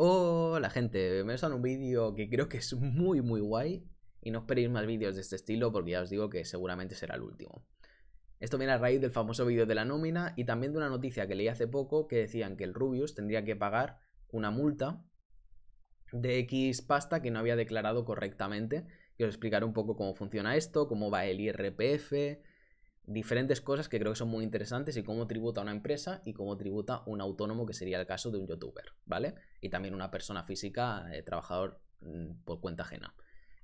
Hola gente, bienvenidos a un vídeo que creo que es muy muy guay y no esperéis más vídeos de este estilo porque ya os digo que seguramente será el último. Esto viene a raíz del famoso vídeo de la nómina y también de una noticia que leí hace poco que decían que el Rubius tendría que pagar una multa de X pasta que no había declarado correctamente y os explicaré un poco cómo funciona esto, cómo va el IRPF, diferentes cosas que creo que son muy interesantes y cómo tributa una empresa y cómo tributa un autónomo, que sería el caso de un youtuber, ¿vale? Y también una persona física, eh, trabajador mm, por cuenta ajena.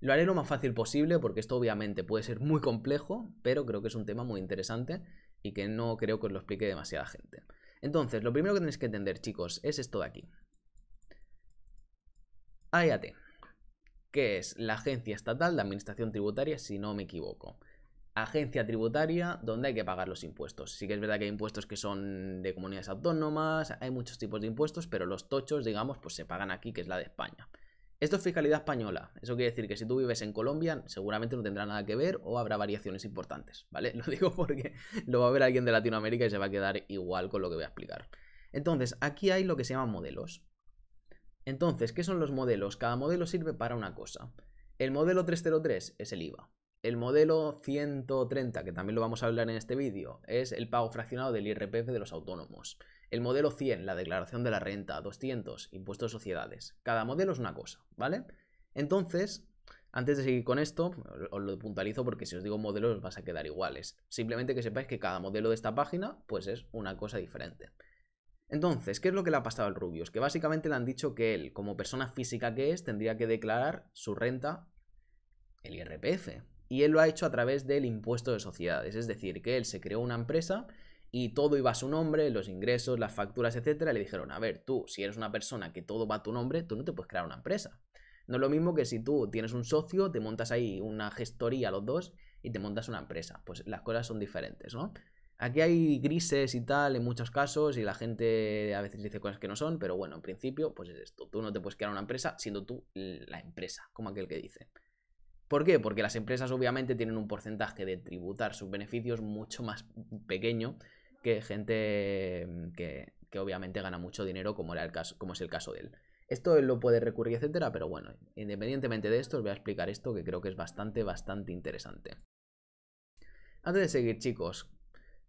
Lo haré lo más fácil posible porque esto obviamente puede ser muy complejo, pero creo que es un tema muy interesante y que no creo que os lo explique demasiada gente. Entonces, lo primero que tenéis que entender, chicos, es esto de aquí. AEAT, que es la Agencia Estatal de Administración Tributaria, si no me equivoco agencia tributaria donde hay que pagar los impuestos. Sí que es verdad que hay impuestos que son de comunidades autónomas, hay muchos tipos de impuestos, pero los tochos, digamos, pues se pagan aquí, que es la de España. Esto es fiscalidad española. Eso quiere decir que si tú vives en Colombia, seguramente no tendrá nada que ver o habrá variaciones importantes, ¿vale? Lo digo porque lo va a ver alguien de Latinoamérica y se va a quedar igual con lo que voy a explicar. Entonces, aquí hay lo que se llaman modelos. Entonces, ¿qué son los modelos? Cada modelo sirve para una cosa. El modelo 303 es el IVA. El modelo 130, que también lo vamos a hablar en este vídeo, es el pago fraccionado del IRPF de los autónomos. El modelo 100, la declaración de la renta. 200, impuestos de sociedades. Cada modelo es una cosa, ¿vale? Entonces, antes de seguir con esto, os lo puntualizo porque si os digo modelos os vas a quedar iguales. Simplemente que sepáis que cada modelo de esta página, pues es una cosa diferente. Entonces, ¿qué es lo que le ha pasado al Rubius? Que básicamente le han dicho que él, como persona física que es, tendría que declarar su renta, el IRPF, y él lo ha hecho a través del impuesto de sociedades, es decir, que él se creó una empresa y todo iba a su nombre, los ingresos, las facturas, etcétera, le dijeron, a ver, tú, si eres una persona que todo va a tu nombre, tú no te puedes crear una empresa. No es lo mismo que si tú tienes un socio, te montas ahí una gestoría los dos y te montas una empresa. Pues las cosas son diferentes, ¿no? Aquí hay grises y tal en muchos casos y la gente a veces dice cosas que no son, pero bueno, en principio, pues es esto. Tú no te puedes crear una empresa siendo tú la empresa, como aquel que dice. ¿Por qué? Porque las empresas obviamente tienen un porcentaje de tributar sus beneficios mucho más pequeño que gente mm, que, obviamente gana mucho dinero, como, el caso, como es el caso de él. Esto él lo puede recurrir, etcétera, pero bueno, independientemente de esto, os voy a explicar esto que creo que es bastante, bastante interesante. Antes de seguir, chicos,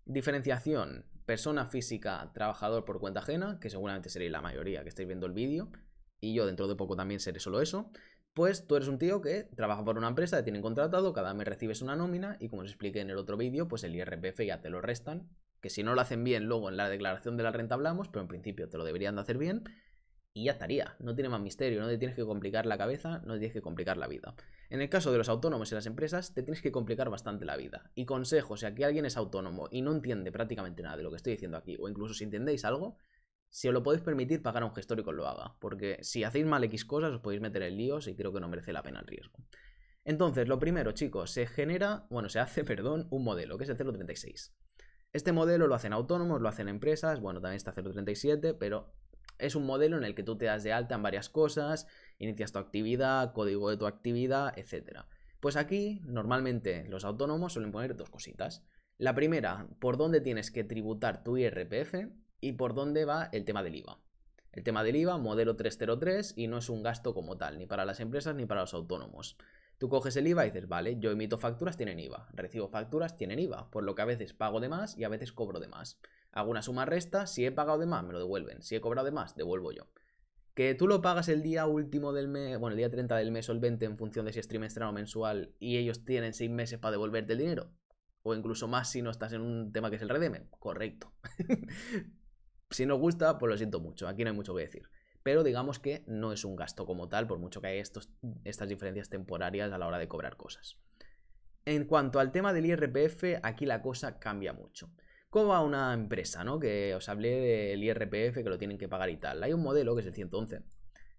diferenciación: persona física, trabajador por cuenta ajena, que seguramente seréis la mayoría que estáis viendo el vídeo, y yo dentro de poco también seré solo eso. Pues tú eres un tío que trabaja por una empresa, te tienen contratado, cada mes recibes una nómina y como os expliqué en el otro vídeo, pues el IRPF ya te lo restan, que si no lo hacen bien luego en la declaración de la renta hablamos, pero en principio te lo deberían de hacer bien y ya estaría, no tiene más misterio, no te tienes que complicar la cabeza, no te tienes que complicar la vida. En el caso de los autónomos y las empresas, te tienes que complicar bastante la vida. Y consejo, si aquí alguien es autónomo y no entiende prácticamente nada de lo que estoy diciendo aquí, o incluso si entendéis algo, si os lo podéis permitir, pagar a un gestor y que os lo haga. Porque si hacéis mal X cosas, os podéis meter en líos y creo que no merece la pena el riesgo. Entonces, lo primero, chicos, se genera, bueno, se hace, perdón, un modelo, que es el 036. Este modelo lo hacen autónomos, lo hacen empresas, bueno, también está 037, pero es un modelo en el que tú te das de alta en varias cosas, inicias tu actividad, código de tu actividad, etc. Pues aquí, normalmente, los autónomos suelen poner dos cositas. La primera, por dónde tienes que tributar tu IRPF, y por dónde va el tema del IVA. El tema del IVA, modelo 303, y no es un gasto como tal, ni para las empresas ni para los autónomos. Tú coges el IVA y dices, vale, yo emito facturas, tienen IVA, recibo facturas, tienen IVA, por lo que a veces pago de más y a veces cobro de más. Hago una suma resta, si he pagado de más, me lo devuelven, si he cobrado de más, devuelvo yo. Que tú lo pagas el día último del mes, bueno, el día 30 del mes o el 20 en función de si es trimestral o mensual y ellos tienen 6 meses para devolverte el dinero. O incluso más si no estás en un tema que es el redeme. Correcto. Si no gusta, pues lo siento mucho, aquí no hay mucho que decir. Pero digamos que no es un gasto como tal, por mucho que hay estas diferencias temporarias a la hora de cobrar cosas. En cuanto al tema del IRPF, aquí la cosa cambia mucho. Como va una empresa, no? Que os hablé del IRPF, que lo tienen que pagar y tal. Hay un modelo que es el 111.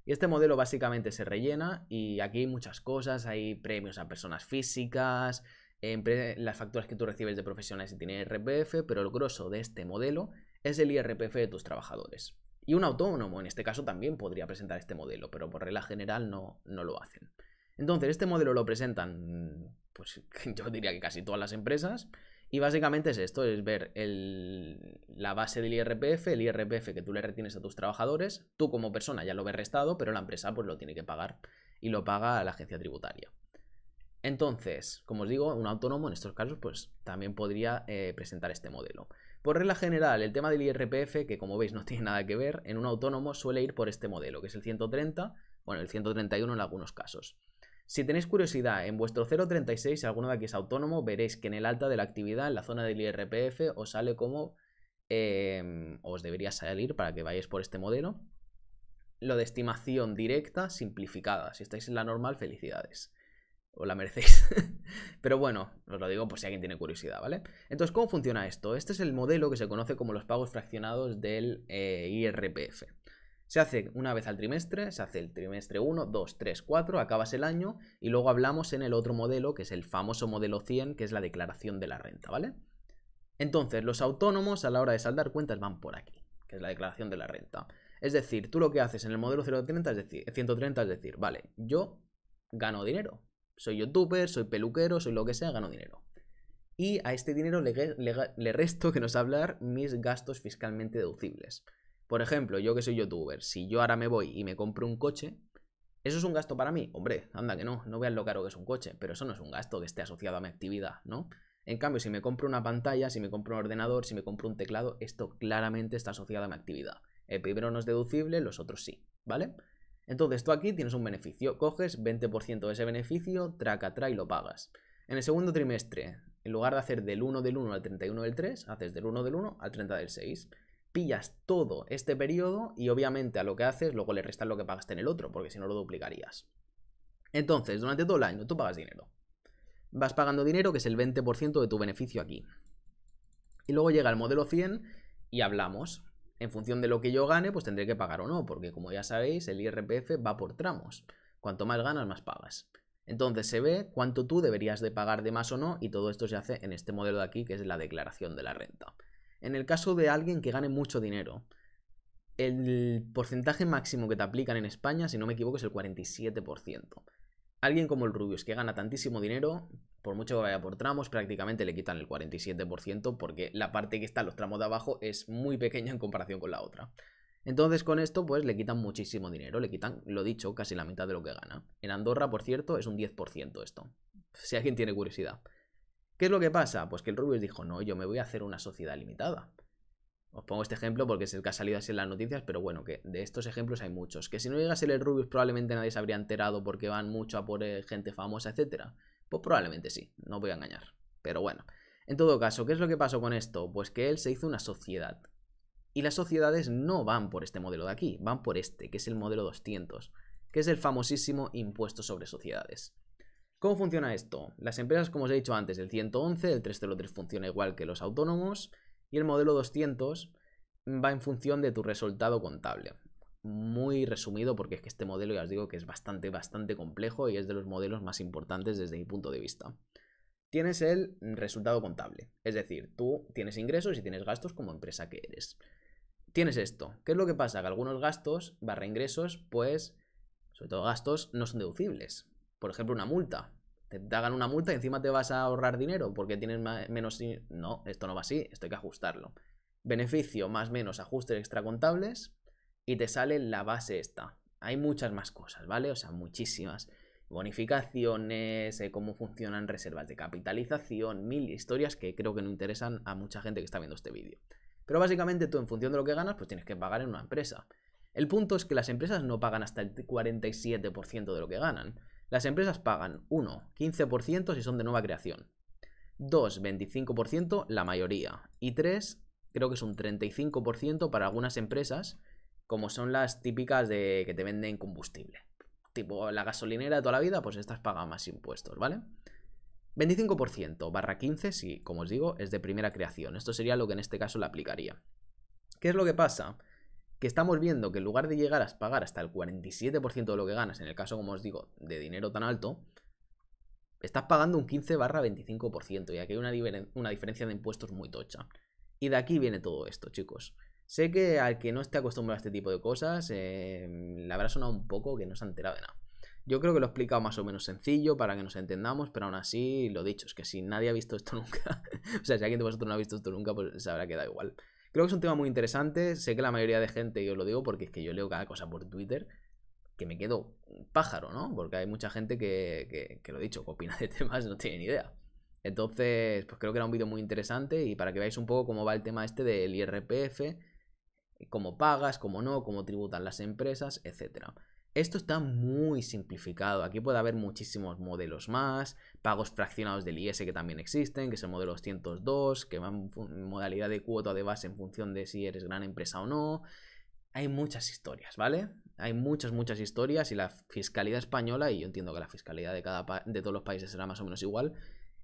Y este modelo básicamente se rellena y aquí hay muchas cosas, hay premios a personas físicas, las facturas que tú recibes de profesionales y tienen IRPF, pero el grosso de este modelo es el IRPF de tus trabajadores. Y un autónomo en este caso también podría presentar este modelo, pero por regla general no, lo hacen. Entonces, este modelo lo presentan, pues yo diría que casi todas las empresas, y básicamente es esto, es ver la base del IRPF, el IRPF que tú le retienes a tus trabajadores, tú como persona ya lo ves restado, pero la empresa pues lo tiene que pagar y lo paga a la agencia tributaria. Entonces, como os digo, un autónomo en estos casos pues también podría eh, presentar este modelo. Por regla general, el tema del IRPF, que como veis no tiene nada que ver, en un autónomo suele ir por este modelo, que es el 130, bueno, el 131 en algunos casos. Si tenéis curiosidad, en vuestro 036, si alguno de aquí es autónomo, veréis que en el alta de la actividad, en la zona del IRPF, os sale como em, os debería salir para que vayáis por este modelo. Lo de estimación directa simplificada. Si estáis en la normal, felicidades os la merecéis. Pero bueno, os lo digo por si alguien tiene curiosidad, ¿vale? Entonces, ¿cómo funciona esto? Este es el modelo que se conoce como los pagos fraccionados del eh, IRPF. Se hace una vez al trimestre, se hace el trimestre 1, 2, 3, 4, acabas el año y luego hablamos en el otro modelo, que es el famoso modelo 100, que es la declaración de la renta, ¿vale? Entonces, los autónomos a la hora de saldar cuentas van por aquí, que es la declaración de la renta. Es decir, tú lo que haces en el modelo es decir, 130, es decir, vale, yo gano dinero, soy youtuber, soy peluquero, soy lo que sea, gano dinero. Y a este dinero le, resto, que nos hablar, mis gastos fiscalmente deducibles. Por ejemplo, yo que soy youtuber, si yo ahora me voy y me compro un coche, ¿eso es un gasto para mí? Hombre, anda que no, no veas lo caro que es un coche, pero eso no es un gasto que esté asociado a mi actividad, ¿no? En cambio, si me compro una pantalla, si me compro un ordenador, si me compro un teclado, esto claramente está asociado a mi actividad. El primero no es deducible, los otros sí, ¿vale? Entonces tú aquí tienes un beneficio, coges 20% de ese beneficio, traca, tra y lo pagas. En el segundo trimestre, en lugar de hacer del 1 del 1 al 31 del 3, haces del 1 del 1 al 30 del 6. Pillas todo este periodo y obviamente a lo que haces luego le restas lo que pagaste en el otro, porque si no lo duplicarías. Entonces, durante todo el año tú pagas dinero. Vas pagando dinero que es el 20% de tu beneficio aquí. Y luego llega el modelo 100 y hablamos en función de lo que yo gane, pues tendré que pagar o no, porque como ya sabéis, el IRPF va por tramos. Cuanto más ganas, más pagas. Entonces se ve cuánto tú deberías de pagar de más o no y todo esto se hace en este modelo de aquí, que es la declaración de la renta. En el caso de alguien que gane mucho dinero, el porcentaje máximo que te aplican en España, si no me equivoco, es el 47%. Alguien como el Rubius, que gana tantísimo dinero, por mucho que vaya por tramos, prácticamente le quitan el 47% porque la parte que está en los tramos de abajo es muy pequeña en comparación con la otra. Entonces con esto pues le quitan muchísimo dinero, le quitan, lo dicho, casi la mitad de lo que gana. En Andorra, por cierto, es un 10% esto, si alguien tiene curiosidad. ¿Qué es lo que pasa? Pues que el Rubius dijo, no, yo me voy a hacer una sociedad limitada. Os pongo este ejemplo porque es el que ha salido así en las noticias, pero bueno, que de estos ejemplos hay muchos. Que si no llegase el Rubius probablemente nadie se habría enterado porque van mucho a por eh, gente famosa, etcétera. Pues probablemente sí, no voy a engañar. Pero bueno, en todo caso, ¿qué es lo que pasó con esto? Pues que él se hizo una sociedad. Y las sociedades no van por este modelo de aquí, van por este, que es el modelo 200, que es el famosísimo impuesto sobre sociedades. ¿Cómo funciona esto? Las empresas, como os he dicho antes, el 111, el 303 funciona igual que los autónomos, y el modelo 200 va en función de tu resultado contable. Muy resumido porque es que este modelo ya os digo que es bastante, bastante complejo y es de los modelos más importantes desde mi punto de vista. Tienes el resultado contable, es decir, tú tienes ingresos y tienes gastos como empresa que eres. Tienes esto. ¿Qué es lo que pasa? Que algunos gastos barra ingresos, pues, sobre todo gastos, no son deducibles. Por ejemplo, una multa te hagan una multa y encima te vas a ahorrar dinero porque tienes menos... No, esto no va así, esto hay que ajustarlo. Beneficio más menos ajustes extracontables y te sale la base esta. Hay muchas más cosas, ¿vale? O sea, muchísimas. Bonificaciones, eh, cómo funcionan reservas de capitalización, mil historias que creo que no interesan a mucha gente que está viendo este vídeo. Pero básicamente tú en función de lo que ganas, pues tienes que pagar en una empresa. El punto es que las empresas no pagan hasta el 47% de lo que ganan. Las empresas pagan 1, 15% si son de nueva creación. 2, 25% la mayoría. Y 3, creo que es un 35% para algunas empresas, como son las típicas de que te venden combustible. Tipo la gasolinera de toda la vida, pues estas pagan más impuestos, ¿vale? 25% barra 15, si, como os digo, es de primera creación. Esto sería lo que en este caso le aplicaría. ¿Qué es lo que pasa? que estamos viendo que en lugar de llegar a pagar hasta el 47% de lo que ganas, en el caso, como os digo, de dinero tan alto, estás pagando un 15 barra 25%, y aquí hay una, una diferencia de impuestos muy tocha. Y de aquí viene todo esto, chicos. Sé que al que no esté acostumbrado a este tipo de cosas, eh, le habrá sonado un poco que no se ha enterado de nada. Yo creo que lo he explicado más o menos sencillo para que nos entendamos, pero aún así, lo dicho, es que si nadie ha visto esto nunca, o sea, si alguien de vosotros no ha visto esto nunca, pues sabrá que da igual. Creo que es un tema muy interesante. Sé que la mayoría de gente, y os lo digo porque es que yo leo cada cosa por Twitter, que me quedo pájaro, ¿no? Porque hay mucha gente que, lo he dicho, que opina de temas, no tiene ni idea. Entonces, pues creo que era un vídeo muy interesante y para que veáis un poco cómo va el tema este del IRPF, cómo pagas, cómo no, cómo tributan las empresas, etcétera. Esto está muy simplificado. Aquí puede haber muchísimos modelos más, pagos fraccionados del IS que también existen, que es el modelo 202, que van en modalidad de cuota de base en función de si eres gran empresa o no. Hay muchas historias, ¿vale? Hay muchas, muchas historias y la fiscalidad española, y yo entiendo que la fiscalidad de, cada de todos los países será más o menos igual,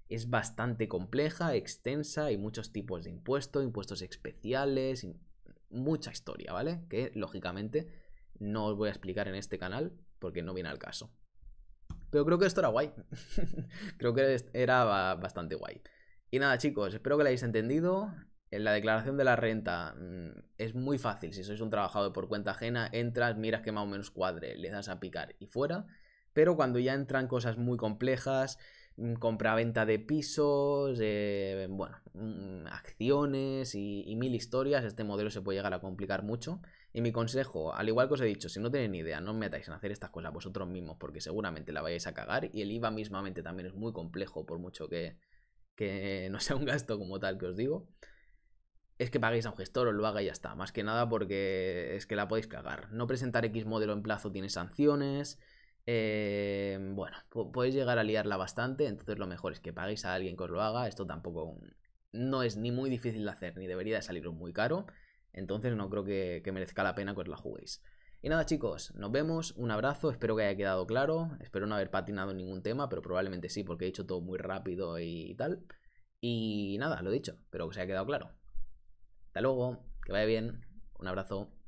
es bastante compleja, extensa, hay muchos tipos de impuestos, impuestos especiales, mucha historia, ¿vale? Que lógicamente no os voy a explicar en este canal porque no viene al caso. Pero creo que esto era guay. creo que era bastante guay. Y nada, chicos, espero que lo hayáis entendido. En la declaración de la renta mm, es muy fácil. Si sois un trabajador por cuenta ajena, entras, miras que más o menos cuadre, le das a picar y fuera. Pero cuando ya entran cosas muy complejas, Mm, compra-venta de pisos, eh, bueno, mm, acciones y, mil historias, este modelo se puede llegar a complicar mucho. Y mi consejo, al igual que os he dicho, si no tenéis ni idea, no os metáis en hacer estas cosas vosotros mismos porque seguramente la vayáis a cagar y el IVA mismamente también es muy complejo por mucho que, que no sea un gasto como tal que os digo. Es que paguéis a un gestor, o lo haga y ya está. Más que nada porque es que la podéis cagar. No presentar X modelo en plazo tiene sanciones. Eh, bueno, podéis llegar a liarla bastante, entonces lo mejor es que paguéis a alguien que os lo haga. Esto tampoco no es ni muy difícil de hacer, ni debería de salir muy caro. Entonces no creo que, merezca la pena que os la juguéis. Y nada chicos, nos vemos, un abrazo, espero que haya quedado claro, espero no haber patinado en ningún tema, pero probablemente sí, porque he hecho todo muy rápido y tal. Y nada, lo he dicho, espero que os haya quedado claro. Hasta luego, que vaya bien, un abrazo.